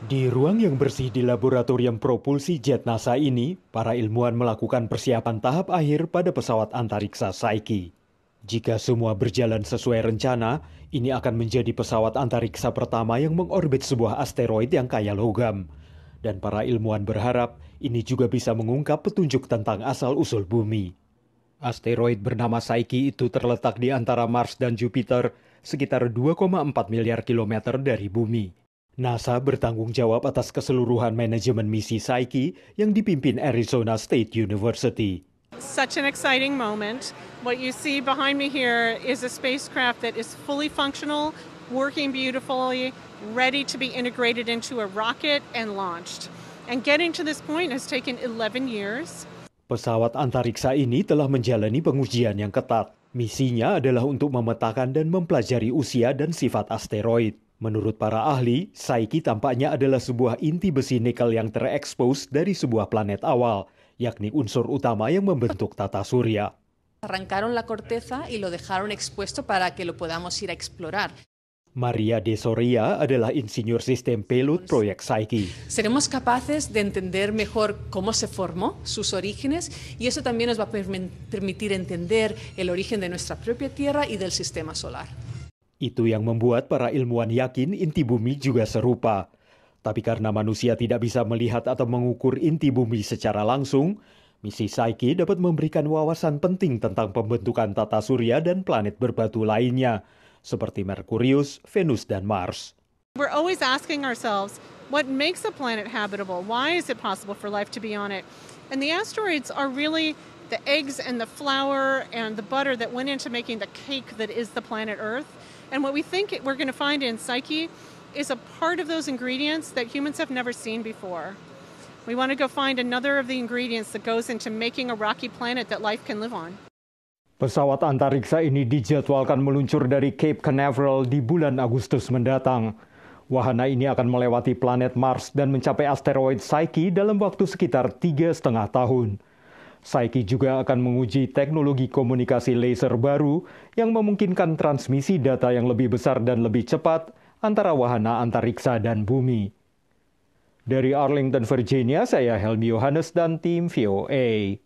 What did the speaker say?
Di ruang yang bersih di laboratorium propulsi jet NASA ini, para ilmuwan melakukan persiapan tahap akhir pada pesawat antariksa Psyche. Jika semua berjalan sesuai rencana, ini akan menjadi pesawat antariksa pertama yang mengorbit sebuah asteroid yang kaya logam. Dan para ilmuwan berharap ini juga bisa mengungkap petunjuk tentang asal-usul bumi. Asteroid bernama Psyche itu terletak di antara Mars dan Jupiter, sekitar 2,4 miliar kilometer dari bumi nasa bertanggung jawab atas keseluruhan manajemen misi psyche yang dipimpin arizona state university such an exciting moment. What you see behind me here is a spacecraft that is fully functional, working beautifully, ready to be integrated into a rocket and launched. And getting to this point has taken 11 years. Pesawat antariksa ini telah menjalani pengujian yang ketat. Misinya adalah untuk memetakan dan mempelajari usia dan sifat asteroid. Menurut para ahli, Saiki tampaknya adalah sebuah inti besi nikel yang terekspos dari sebuah planet awal, yakni unsur utama yang membentuk tata surya. Arrancaron la corteza y lo dejaron expuesto para que lo podamos ir a explorar. Maria de Soria adalah insinyur sistem PELUT proyek Psyche. Seremos capaces de entender mejor cómo se formó, sus orígenes, y eso también nos va a permitir entender el origen de nuestra propia Tierra y del sistema solar. Itu yang membuat para ilmuwan yakin inti bumi juga serupa. Tapi karena manusia tidak bisa melihat atau mengukur inti bumi secara langsung, misi Psyche dapat memberikan wawasan penting tentang pembentukan tata surya dan planet berbatu lainnya, seperti Merkurius, Venus, dan Mars. We're always asking ourselves, what makes a planet habitable? Why is it possible for life to be on it? And the asteroids are really the eggs and the flour and the butter that went into making the cake that is the planet Earth. And what we think we're going to find in Psyche is a part of those ingredients that humans have never seen before. We want to go find another of the ingredients that goes into making a rocky planet that life can live on. Pesawat antariksa ini dijadwalkan meluncur dari Cape Canaveral di bulan Agustus mendatang. Wahana ini akan melewati planet Mars dan mencapai asteroid Psyche dalam waktu sekitar tiga setengah tahun. Psyche juga akan menguji teknologi komunikasi laser baru yang memungkinkan transmisi data yang lebih besar dan lebih cepat antara wahana antariksa dan bumi. Dari Arlington, Virginia, saya Helmi Yohanes dan tim VOA.